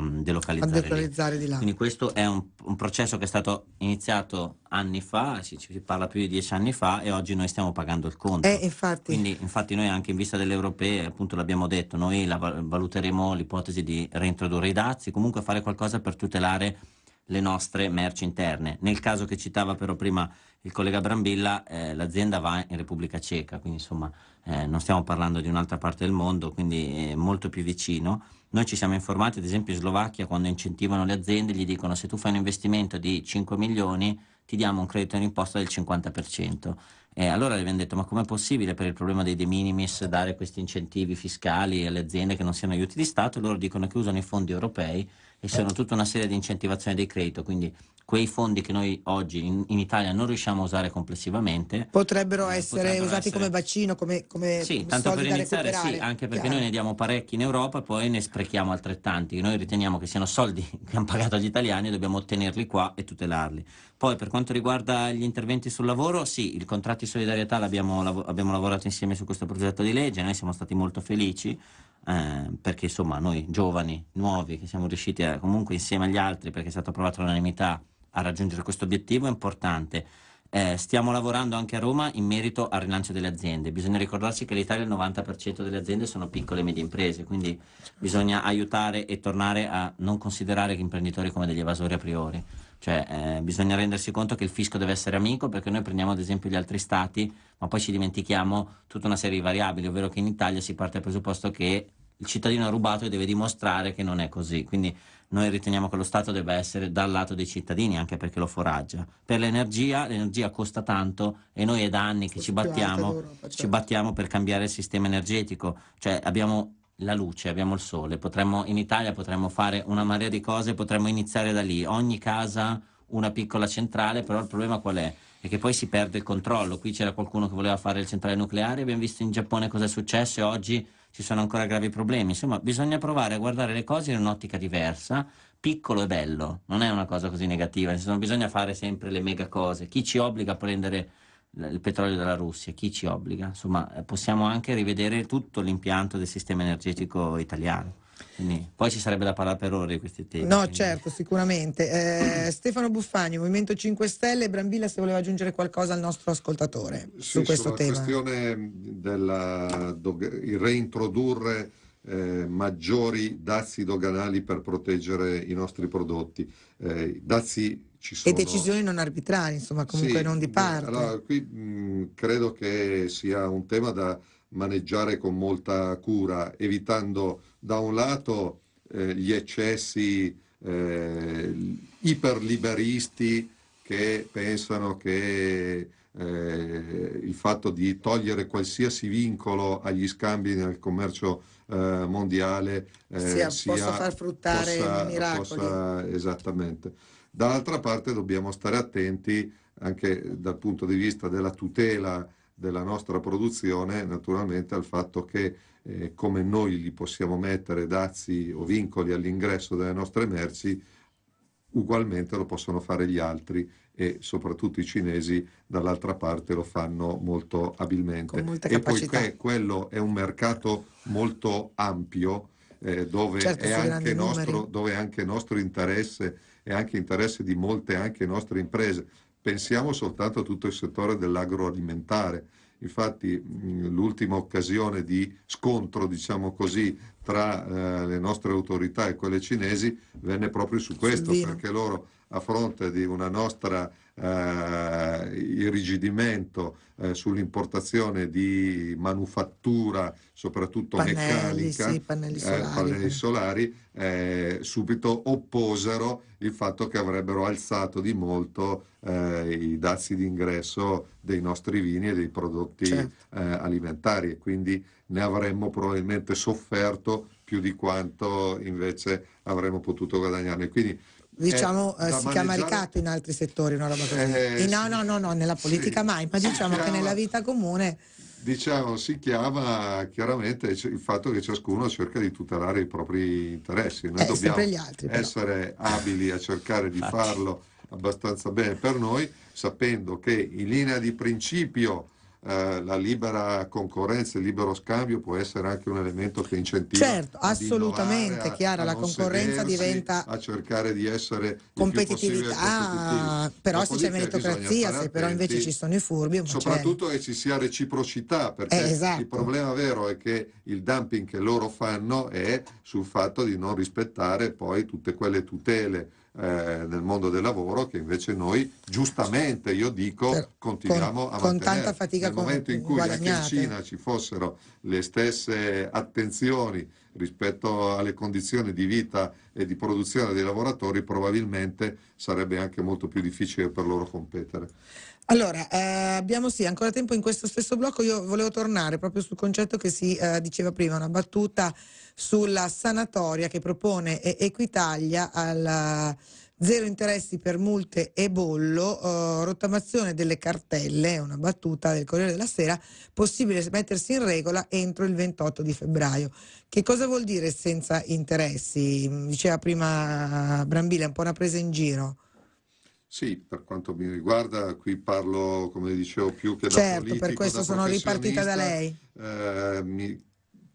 delocalizzare, a delocalizzare di là. Quindi questo è un, un, processo che è stato iniziato anni fa, si, si, parla più di dieci anni fa e oggi noi stiamo pagando il conto. Eh, infatti. Quindi infatti noi anche in vista delle europee, appunto l'abbiamo detto, noi la, valuteremo l'ipotesi di reintrodurre i dazi, comunque fare qualcosa per tutelare le nostre merci interne. Nel caso che citava però prima il collega Brambilla, eh, l'azienda va in Repubblica Ceca, quindi insomma eh, non stiamo parlando di un'altra parte del mondo, quindi è molto più vicino. Noi ci siamo informati, ad esempio in Slovacchia, quando incentivano le aziende, gli dicono se tu fai un investimento di 5 milioni ti diamo un credito in imposta del 50%. E allora gli abbiamo detto ma com'è possibile per il problema dei de minimis dare questi incentivi fiscali alle aziende che non siano aiuti di Stato? E loro dicono che usano i fondi europei e sono eh. tutta una serie di incentivazioni di credito, quindi quei fondi che noi oggi in, in Italia non riusciamo a usare complessivamente potrebbero eh, essere potrebbero usati essere... come bacino, come, come Sì, tanto per iniziare sì, anche perché Chiaro. noi ne diamo parecchi in Europa e poi ne sprechiamo altrettanti, noi riteniamo che siano soldi che hanno pagato gli italiani e dobbiamo ottenerli qua e tutelarli. Poi per quanto riguarda gli interventi sul lavoro, sì, il contratto di solidarietà l'abbiamo lavorato insieme su questo progetto di legge, noi siamo stati molto felici eh, perché insomma noi giovani, nuovi, che siamo riusciti a, comunque insieme agli altri, perché è stata approvata l'unanimità, a raggiungere questo obiettivo è importante eh, stiamo lavorando anche a Roma in merito al rilancio delle aziende. Bisogna ricordarsi che l'Italia il 90% delle aziende sono piccole e medie imprese, quindi bisogna aiutare e tornare a non considerare gli imprenditori come degli evasori a priori. Cioè, eh, bisogna rendersi conto che il fisco deve essere amico perché noi prendiamo ad esempio gli altri stati, ma poi ci dimentichiamo tutta una serie di variabili, ovvero che in Italia si parte dal presupposto che il cittadino ha rubato e deve dimostrare che non è così. Quindi noi riteniamo che lo Stato debba essere dal lato dei cittadini, anche perché lo foraggia. Per l'energia, l'energia costa tanto e noi è da anni che ci battiamo, ci battiamo per cambiare il sistema energetico. Cioè abbiamo la luce, abbiamo il sole, potremmo, in Italia potremmo fare una marea di cose, potremmo iniziare da lì. Ogni casa una piccola centrale, però il problema qual è? È che poi si perde il controllo. Qui c'era qualcuno che voleva fare il centrale nucleare, abbiamo visto in Giappone cosa è successo e oggi ci sono ancora gravi problemi. Insomma, bisogna provare a guardare le cose in un'ottica diversa, piccolo e bello, non è una cosa così negativa, non bisogna fare sempre le mega cose. Chi ci obbliga a prendere il petrolio dalla Russia, chi ci obbliga? Insomma, eh, possiamo anche rivedere tutto l'impianto del sistema energetico italiano. Quindi, poi ci sarebbe da parlare per ore di questi temi. No, quindi... certo, sicuramente. Eh, Stefano Buffagni, Movimento 5 Stelle, Brambilla se voleva aggiungere qualcosa al nostro ascoltatore sì, su questo tema. La questione del reintrodurre eh, maggiori dazi doganali per proteggere i nostri prodotti. Eh, dazi ci sono... E decisioni non arbitrarie, insomma, comunque sì, non di parte. Allora, qui mh, mm, credo che sia un tema da maneggiare con molta cura, evitando da un lato eh, gli eccessi eh, iperliberisti che pensano che eh, il fatto di togliere qualsiasi vincolo agli scambi nel commercio eh, mondiale eh, sia, possa far fruttare possa, miracoli. Possa, esattamente. Dall'altra parte dobbiamo stare attenti anche dal punto di vista della tutela della nostra produzione naturalmente al fatto che eh, come noi gli possiamo mettere dazi o vincoli all'ingresso delle nostre merci, ugualmente lo possono fare gli altri e soprattutto i cinesi dall'altra parte lo fanno molto abilmente. e poiché quello è un mercato molto ampio eh, dove, certo, è anche nostro, dove è anche nostro interesse e anche interesse di molte anche nostre imprese Pensiamo soltanto a tutto il settore dell'agroalimentare. Infatti l'ultima occasione di scontro, diciamo così, tra eh, le nostre autorità e quelle cinesi venne proprio su questo, perché loro a fronte di una nostra eh, irrigidimento eh, sull'importazione di manufattura, soprattutto pannelli, meccanica, sì, pannelli eh, solari, pannelli solari eh, subito opposero il fatto che avrebbero alzato di molto eh, i dazi d'ingresso dei nostri vini e dei prodotti certo. alimentari e quindi ne avremmo probabilmente sofferto più di quanto invece avremmo potuto guadagnarne. Quindi, eh, diciamo eh, si maneggiare... chiama ricatto in altri settori una roba così. Eh, no, no, no, no, nella politica sì, mai, ma diciamo chiama, che nella vita comune. Diciamo, si chiama chiaramente il fatto che ciascuno cerca di tutelare i propri interessi. Noi eh, dobbiamo altri, essere abili a cercare di farlo abbastanza bene per noi, sapendo che in linea di principio eh, la libera concorrenza, il libero scambio può essere anche un elemento che incentiva. Certo, assolutamente, a, Chiara, a la concorrenza diventa... A cercare di essere competitività, ah, però se c'è meritocrazia, se però invece ci sono i furbi... Soprattutto c'è. che ci sia reciprocità, perché eh, esatto. il problema vero è che il dumping che loro fanno è sul fatto di non rispettare poi tutte quelle tutele eh, nel mondo del lavoro che invece noi giustamente io dico per, continuiamo con, a con mantenere. tanta fatica nel con, momento in cui anche in Cina ci fossero le stesse attenzioni rispetto alle condizioni di vita e di produzione dei lavoratori probabilmente sarebbe anche molto più difficile per loro competere. Allora, eh, abbiamo sì, ancora tempo in questo stesso blocco, io volevo tornare proprio sul concetto che si eh, diceva prima, una battuta sulla sanatoria che propone Equitalia al eh, zero interessi per multe e bollo, eh, rottamazione delle cartelle, una battuta del Corriere della Sera, possibile mettersi in regola entro il 28 di febbraio. Che cosa vuol dire senza interessi? Mm, diceva prima Brambilla, è un po' una presa in giro. Sì, per quanto mi riguarda, qui parlo, come dicevo, più che certo, da politico. Certo, per questo sono ripartita da lei. Eh, mi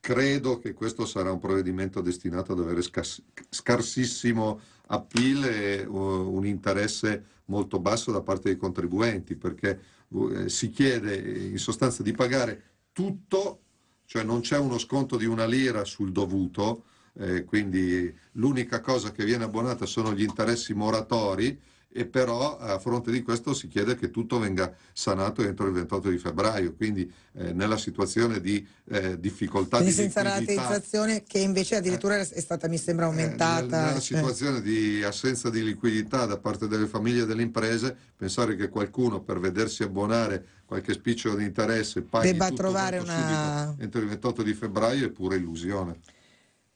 credo che questo sarà un provvedimento destinato ad avere scars- scarsissimo appeal e uh, un interesse molto basso da parte dei contribuenti, perché uh, eh, si chiede eh, in sostanza di pagare tutto, cioè non c'è uno sconto di una lira sul dovuto, eh, quindi l'unica cosa che viene abbonata sono gli interessi moratori e però a fronte di questo si chiede che tutto venga sanato entro il 28 di febbraio, quindi eh, nella situazione di eh, difficoltà quindi di senza liquidità, rateizzazione che invece addirittura eh, è stata mi sembra eh, aumentata. nella eh. situazione di assenza di liquidità da parte delle famiglie e delle imprese, pensare che qualcuno per vedersi abbonare qualche spiccio di interesse paghi debba trovare una... entro il 28 di febbraio è pure illusione.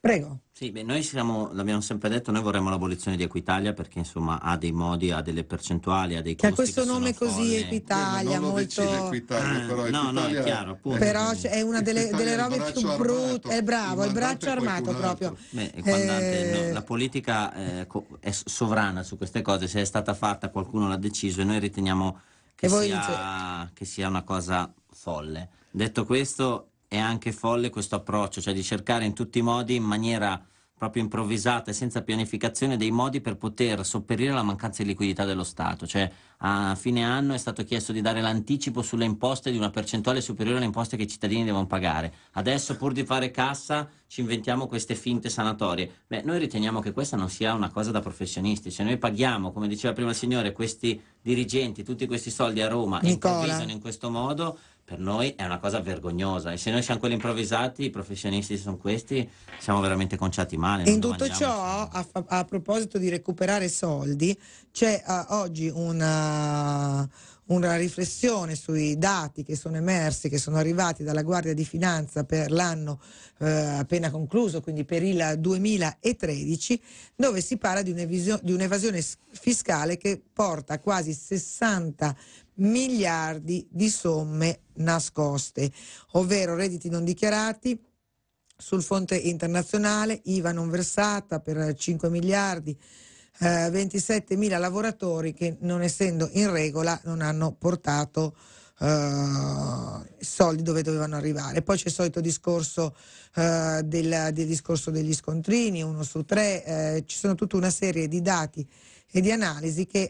Prego. Sì, beh, noi siamo, l'abbiamo sempre detto, noi vorremmo l'abolizione di Equitalia perché insomma ha dei modi, ha delle percentuali, ha dei costi. Che ha questo che nome così folle. Equitalia, non molto... Equitalia, ah, però Equitalia no, no, è chiaro, appunto. Però è una delle, delle robe più brutte, è bravo, il, il braccio armato proprio. Beh, eh... no, la politica eh, è sovrana su queste cose, se è stata fatta qualcuno l'ha deciso e noi riteniamo che, sia, che sia una cosa folle. Detto questo, è anche folle questo approccio, cioè di cercare in tutti i modi, in maniera proprio improvvisata e senza pianificazione, dei modi per poter sopperire alla mancanza di liquidità dello Stato. Cioè, a fine anno è stato chiesto di dare l'anticipo sulle imposte di una percentuale superiore alle imposte che i cittadini devono pagare. Adesso, pur di fare cassa, ci inventiamo queste finte sanatorie. Beh, noi riteniamo che questa non sia una cosa da professionisti, cioè noi paghiamo, come diceva prima il signore, questi dirigenti, tutti questi soldi a Roma, e improvvisano in questo modo, per noi è una cosa vergognosa e se noi siamo quelli improvvisati, i professionisti sono questi, siamo veramente conciati male. In tutto ciò, a, a, proposito di recuperare soldi, c'è uh, oggi una eh, una riflessione sui dati che sono emersi, che sono arrivati dalla Guardia di Finanza per l'anno eh, appena concluso, quindi per il 2013, dove si parla di, di un'evasione fiscale che porta a quasi 60 miliardi di somme nascoste, ovvero redditi non dichiarati, sul fronte internazionale, IVA non versata per 5 miliardi, eh, 27.000 lavoratori che non essendo in regola non hanno portato Uh, soldi dove dovevano arrivare. Poi c'è il solito discorso, uh, del, del, discorso degli scontrini, uno su tre, uh, ci sono tutta una serie di dati e di analisi che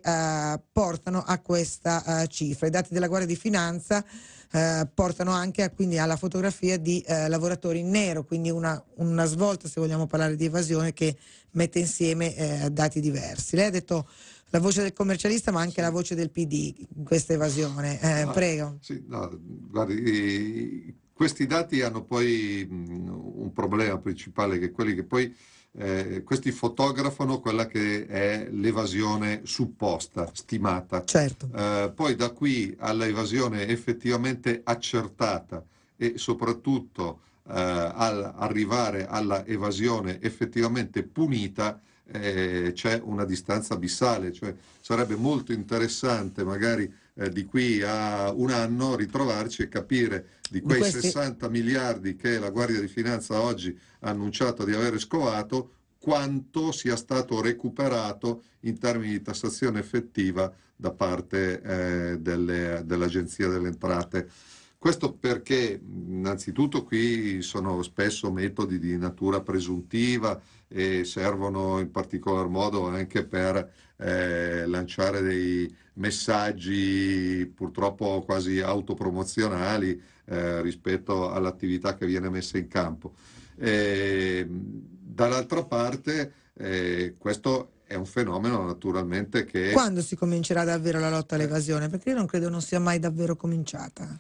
portano a questa cifra. I dati della Guardia di Finanza portano anche a, quindi alla fotografia di lavoratori in nero, quindi una, una svolta, se vogliamo parlare di evasione, che mette insieme eh, dati diversi. Lei ha detto la voce del commercialista ma anche sì. la voce del PD in questa evasione. Eh, no, ah, prego. Sì, no, guardi, questi dati hanno poi un problema principale che quelli che poi eh, questi fotografano quella che è l'evasione supposta, stimata. Certo. Eh, poi da qui all'evasione effettivamente accertata e soprattutto eh, al arrivare alla evasione effettivamente punita eh, c'è una distanza abissale, cioè sarebbe molto interessante magari eh, di qui a un anno ritrovarci e capire di quei di questi... 60 miliardi che la Guardia di Finanza oggi ha annunciato di aver scovato, quanto sia stato recuperato in termini di tassazione effettiva da parte eh, delle, dell'Agenzia delle Entrate. Questo perché innanzitutto qui sono spesso metodi di natura presuntiva e servono in particolar modo anche per eh, lanciare dei messaggi purtroppo quasi autopromozionali eh, rispetto all'attività che viene messa in campo. E, ehm, dall'altra parte eh, questo è un fenomeno naturalmente che... Quando si comincerà davvero la lotta all'evasione? Perché io non credo non sia mai davvero cominciata.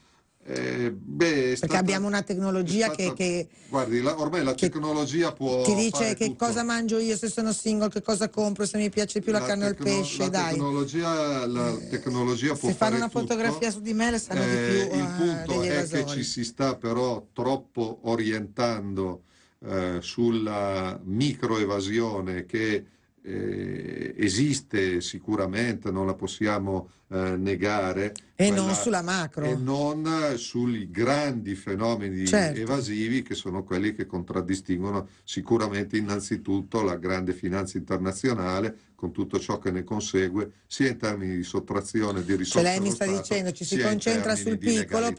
Eh, beh, Perché abbiamo una tecnologia stata, che, che, Guardi, la, ormai la tecnologia può... Ti dice che tutto. cosa mangio io se sono single, che cosa compro, se mi piace più la, la carne o il pesce, la dai. Tecnologia, la eh, tecnologia può... Se fare una tutto. fotografia su di me le sanno eh, di più. Il eh, punto è evasori. che ci si sta però troppo orientando eh, sulla microevasione che eh, esiste sicuramente, non la possiamo eh, negare. E quella, non sulla macro. E non sui grandi fenomeni certo. evasivi che sono quelli che contraddistinguono sicuramente innanzitutto la grande finanza internazionale con tutto ciò che ne consegue, sia in termini di sottrazione di risorse. Cioè lei mi sta Stato, dicendo ci si concentra sul piccolo legalità,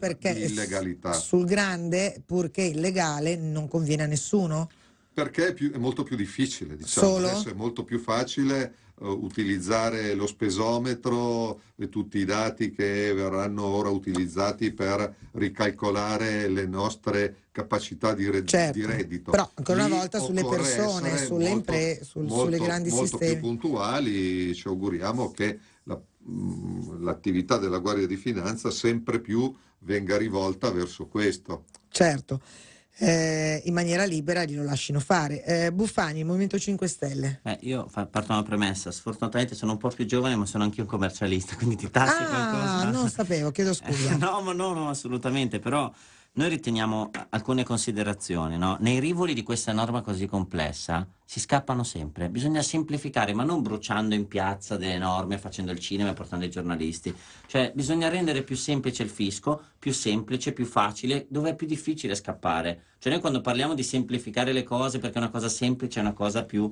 perché sul grande, purché illegale, non conviene a nessuno? perché è, più, è molto più difficile, diciamo. Solo? Adesso è molto più facile uh, utilizzare lo spesometro e tutti i dati che verranno ora utilizzati per ricalcolare le nostre capacità di, re- certo, di reddito. Però ancora una volta Lì sulle persone, sulle imprese, sul, sulle grandi molto sistemi. Molto più puntuali, ci auguriamo che la, mh, mm, l'attività della Guardia di Finanza sempre più venga rivolta verso questo. Certo eh, in maniera libera glielo lasciano fare. Eh, Buffani, Movimento 5 Stelle. Eh, io parto da una premessa, sfortunatamente sono un po' più giovane ma sono anche un commercialista, quindi ti tassi ah, qualcosa. non sapevo, chiedo scusa. no, ma no, no, assolutamente, però... Noi riteniamo eh, alcune considerazioni, no? Nei rivoli di questa norma così complessa si scappano sempre. Bisogna semplificare, ma non bruciando in piazza delle norme, facendo il cinema e portando i giornalisti. Cioè, bisogna rendere più semplice il fisco, più semplice, più facile, dove è più difficile scappare. Cioè, noi quando parliamo di semplificare le cose, perché una cosa semplice è una cosa più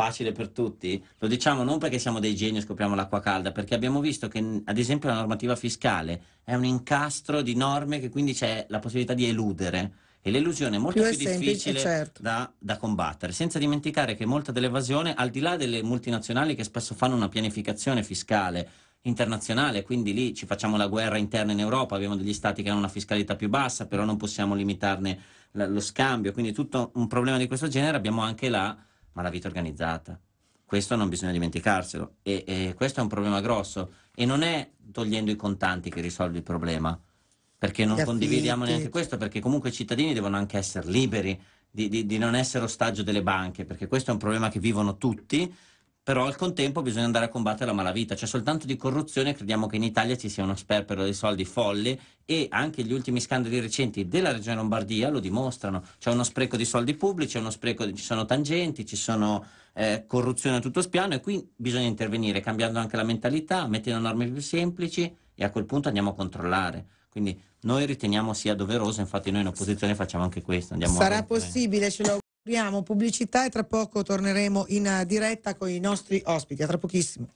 facile per tutti? Lo diciamo non perché siamo dei geni e scopriamo l'acqua calda, perché abbiamo visto che ad esempio la normativa fiscale è un incastro di norme che quindi c'è la possibilità di eludere e l'elusione è molto più, più semplice, difficile eh, certo. da, da, combattere, senza dimenticare che molta dell'evasione, al di là delle multinazionali che spesso fanno una pianificazione fiscale internazionale, quindi lì ci facciamo la guerra interna in Europa, abbiamo degli stati che hanno una fiscalità più bassa, però non possiamo limitarne lo scambio, quindi tutto un problema di questo genere abbiamo anche là ma la vita organizzata. Questo non bisogna dimenticarselo e, e questo è un problema grosso e non è togliendo i contanti che risolve il problema, perché non condividiamo neanche questo, perché comunque i cittadini devono anche essere liberi di, di, di non essere ostaggio delle banche, perché questo è un problema che vivono tutti però al contempo bisogna andare a combattere la malavita, cioè soltanto di corruzione crediamo che in Italia ci sia uno sperpero dei soldi folle e anche gli ultimi scandali recenti della regione Lombardia lo dimostrano, c'è uno spreco di soldi pubblici, di... ci sono tangenti, ci sono eh, corruzione a tutto spiano e qui bisogna intervenire cambiando anche la mentalità, mettendo norme più semplici e a quel punto andiamo a controllare. Quindi noi riteniamo sia doveroso, infatti noi in opposizione facciamo anche questo. Andiamo Sarà possibile, ce lo Abbiamo pubblicità e tra poco torneremo in eh, diretta con i nostri ospiti. A tra pochissimo.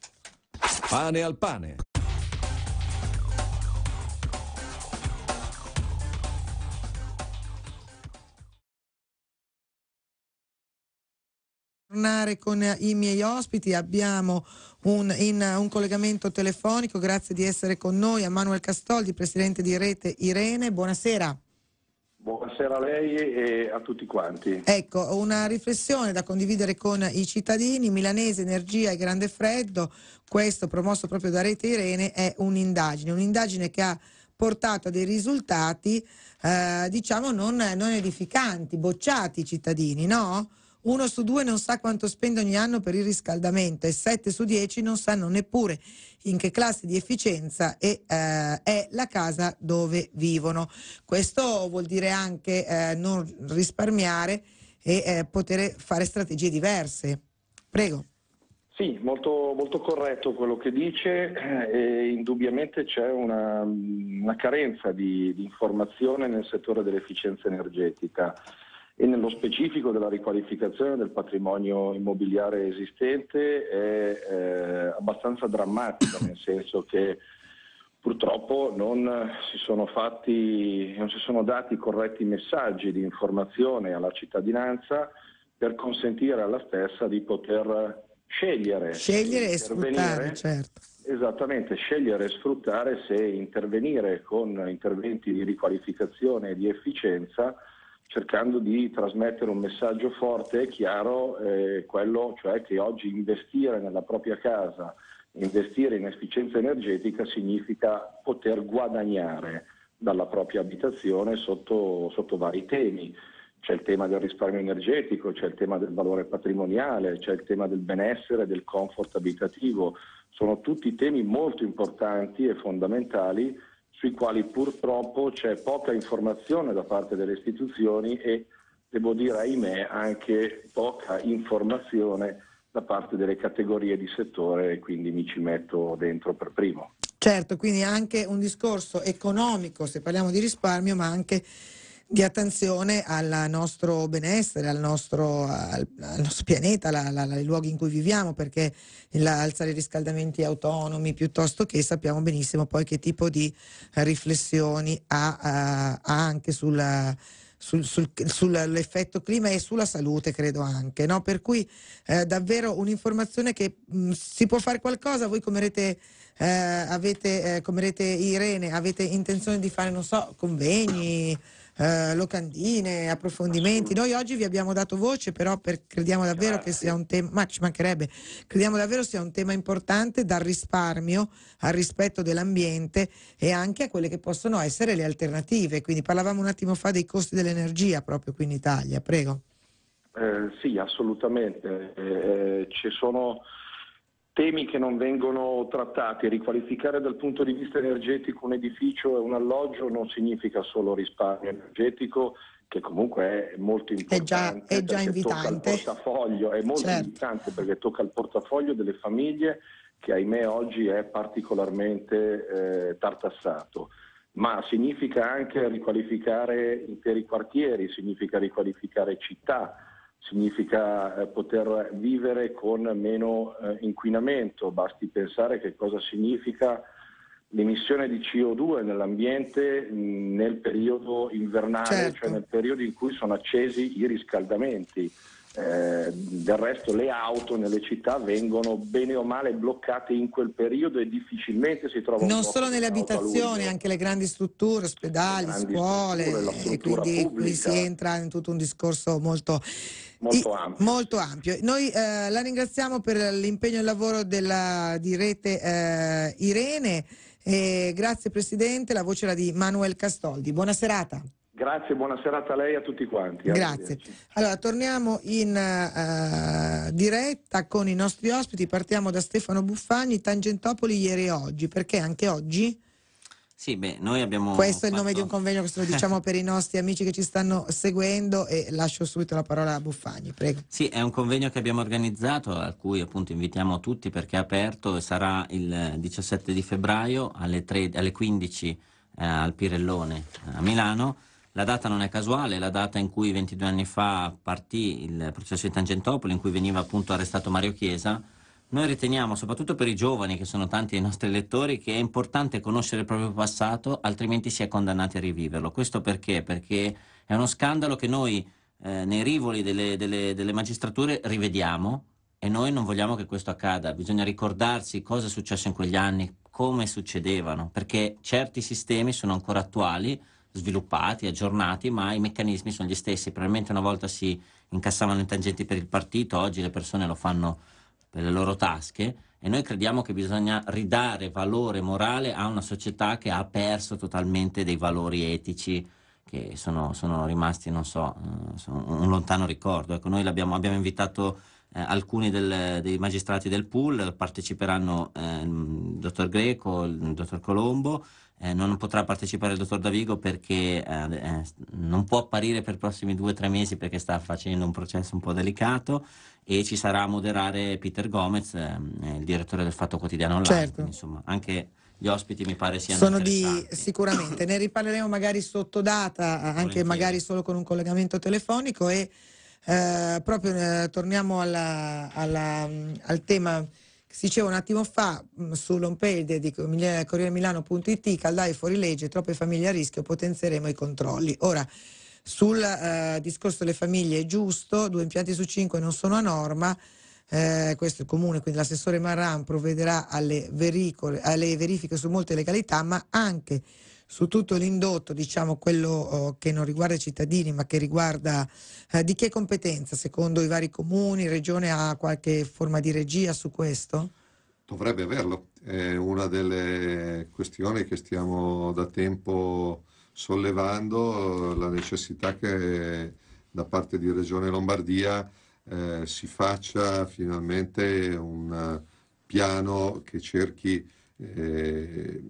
Pane al pane. tornare con i miei ospiti. Abbiamo un, in, un, collegamento telefonico. Grazie di essere con noi a Manuel Castoldi, presidente di Rete Irene. Buonasera. Buonasera a lei e a tutti quanti. Ecco, una riflessione da condividere con i cittadini. Milanese, energia e grande freddo, questo promosso proprio da Rete Irene, è un'indagine, un'indagine che ha portato a dei risultati, eh, diciamo, non, non edificanti, bocciati i cittadini, no? Uno su due non sa quanto spende ogni anno per il riscaldamento e sette su dieci non sanno neppure in che classe di efficienza è, eh, è la casa dove vivono. Questo vuol dire anche eh, non risparmiare e eh, poter fare strategie diverse. Prego. Sì, molto, molto corretto quello che dice eh, e indubbiamente c'è una, una carenza di, di informazione nel settore dell'efficienza energetica e nello specifico della riqualificazione del patrimonio immobiliare esistente è eh, abbastanza drammatica, nel senso che purtroppo non si, fatti, non si sono dati corretti messaggi di informazione alla cittadinanza per consentire alla stessa di poter scegliere, scegliere e sfruttare, certo. Esattamente, scegliere e sfruttare se intervenire con interventi di riqualificazione e di efficienza cercando di trasmettere un messaggio forte e chiaro, eh, quello cioè che oggi investire nella propria casa, investire in efficienza energetica significa poter guadagnare dalla propria abitazione sotto, sotto vari temi. C'è il tema del risparmio energetico, c'è il tema del valore patrimoniale, c'è il tema del benessere, del comfort abitativo. Sono tutti temi molto importanti e fondamentali sui quali purtroppo c'è poca informazione da parte delle istituzioni e devo dire ahimè anche poca informazione da parte delle categorie di settore e quindi mi ci metto dentro per primo. Certo, quindi anche un discorso economico se parliamo di risparmio ma anche di attenzione al nostro benessere, al nostro, al, al nostro pianeta, ai luoghi in cui viviamo, perché alzare i riscaldamenti autonomi piuttosto che sappiamo benissimo poi che tipo di riflessioni ha, ha, eh, ha anche sulla, sul, sul, sull'effetto clima e sulla salute, credo anche. No? Per cui eh, davvero un'informazione che mh, mm, si può fare qualcosa, voi come rete, eh, avete, eh, come rete Irene, avete intenzione di fare, non so, convegni? eh, locandine, approfondimenti. Noi oggi vi abbiamo dato voce, però per, crediamo davvero Grazie. che sia un tema, ma ci mancherebbe, crediamo davvero sia un tema importante dal risparmio al rispetto dell'ambiente e anche a quelle che possono essere le alternative. Quindi parlavamo un attimo fa dei costi dell'energia proprio qui in Italia, prego. Eh, sì, assolutamente. Eh, eh ci sono temi che non vengono trattati. Riqualificare dal punto di vista energetico un edificio e un alloggio non significa solo risparmio energetico, che comunque è molto importante. È già, è già invitante. è molto certo. invitante perché tocca il portafoglio delle famiglie che ahimè oggi è particolarmente eh, tartassato. Ma significa anche riqualificare interi quartieri, significa riqualificare città, significa eh, poter vivere con meno eh, inquinamento, basti pensare che cosa significa l'emissione di CO2 nell'ambiente nel periodo invernale, cioè certo. cioè nel periodo in cui sono accesi i riscaldamenti. Eh, del resto le auto nelle città vengono bene o male bloccate in quel periodo e difficilmente si trovano... Non solo nelle abitazioni, anche le grandi strutture, ospedali, grandi scuole, strutture, eh, quindi pubblica. qui si entra in tutto un discorso molto... Molto ampio. molto ampio. Noi eh, la ringraziamo per l'impegno e il lavoro della, di rete eh, Irene. e grazie Presidente, la voce era di Manuel Castoldi. Buona serata. Grazie, buona serata a lei e a tutti quanti. Grazie. Allora, torniamo in uh, diretta con i nostri ospiti. Partiamo da Stefano Buffagni, Tangentopoli ieri e oggi, perché anche oggi... Sì, beh, noi abbiamo... Questo è il nome di un convegno, questo lo diciamo per i nostri amici che ci stanno seguendo e lascio subito la parola a Buffagni, prego. Sì, è un convegno che abbiamo organizzato, a cui appunto invitiamo tutti perché è aperto e sarà il 17 di febbraio alle, 3, alle 15 eh, al Pirellone eh, a Milano la data non è casuale, la data in cui 22 anni fa partì il processo di Tangentopoli, in cui veniva appunto arrestato Mario Chiesa. Noi riteniamo, soprattutto per i giovani, che sono tanti i nostri lettori, che è importante conoscere il proprio passato, altrimenti si è condannati a riviverlo. Questo perché? Perché è uno scandalo che noi eh, nei rivoli delle, delle, delle magistrature rivediamo, e noi non vogliamo che questo accada, bisogna ricordarsi cosa è successo in quegli anni, come succedevano, perché certi sistemi sono ancora attuali, sviluppati, aggiornati, ma i meccanismi sono gli stessi. Probabilmente una volta si incassavano in tangenti per il partito, oggi le persone lo fanno per le loro tasche e noi crediamo che bisogna ridare valore morale a una società che ha perso totalmente dei valori etici che sono, sono rimasti, non so, eh, un lontano ricordo. Ecco, noi abbiamo invitato eh, alcuni del, dei magistrati del pool parteciperanno eh, il dottor Greco, il dottor Colombo, eh, non potrà partecipare il dottor Davigo perché eh, eh, non può apparire per i prossimi due o tre mesi perché sta facendo un processo un po' delicato e ci sarà a moderare Peter Gomez, ehm, il direttore del Fatto Quotidiano Online. Certo. Quindi, insomma, anche gli ospiti mi pare siano sono di sicuramente ne riparleremo magari sotto data eh, anche Volentieri. magari solo con un collegamento telefonico e eh, proprio eh, torniamo alla, alla, mm, al tema che si diceva un attimo fa mm, sull'home page di corrieremilano.it Caldai fuori legge, troppe famiglie a rischio, potenzieremo i controlli. Ora, sul eh, discorso delle famiglie è giusto, due impianti su cinque non sono a norma, eh, questo è comune, quindi l'assessore Marran provvederà alle, vericole, alle verifiche su molte legalità, ma anche su tutto l'indotto, diciamo quello oh, che non riguarda i cittadini ma che riguarda eh, di che competenza secondo i vari comuni, regione ha qualche forma di regia su questo? Dovrebbe averlo, è una delle questioni che stiamo da tempo sollevando, eh, la necessità che da parte di Regione Lombardia eh, si faccia finalmente un piano che cerchi eh,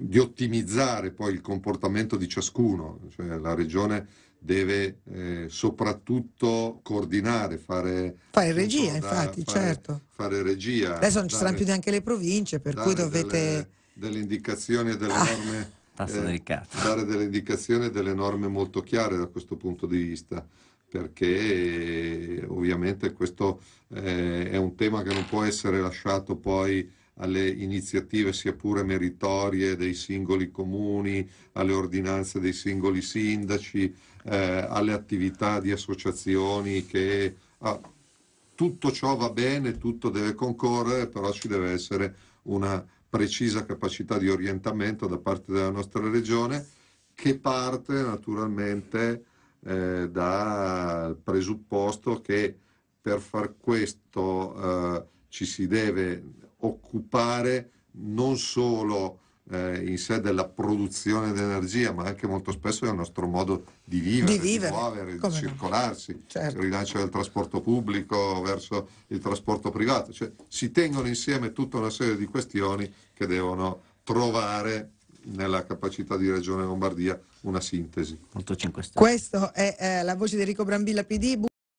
di ottimizzare poi il comportamento di ciascuno, cioè la regione deve eh, soprattutto coordinare, fare... Fare regia, so, infatti, fare, certo. Fare regia. Adesso non ci dare, saranno più neanche le province, per cui dovete... Delle, delle indicazioni e delle ah. norme... Eh, dare delle indicazioni e delle norme molto chiare da questo punto di vista perché eh, ovviamente questo eh, è un tema che non può essere lasciato poi alle iniziative sia pure meritorie dei singoli comuni, alle ordinanze dei singoli sindaci, eh, alle attività di associazioni che... Ah, tutto ciò va bene, tutto deve concorrere, però ci deve essere una precisa capacità di orientamento da parte della nostra regione che parte naturalmente eh, dal presupposto che per far questo eh, ci si deve occupare non solo eh, in sé della produzione di energia, ma anche molto spesso è il nostro modo di vivere, di, vivere. di muovere, Come di circolarsi, no? certo. il rilancio del trasporto pubblico verso il trasporto privato. Cioè, si tengono insieme tutta una serie di questioni che devono trovare nella capacità di Regione Lombardia una sintesi. Questo è eh, la voce di Enrico Brambilla PD.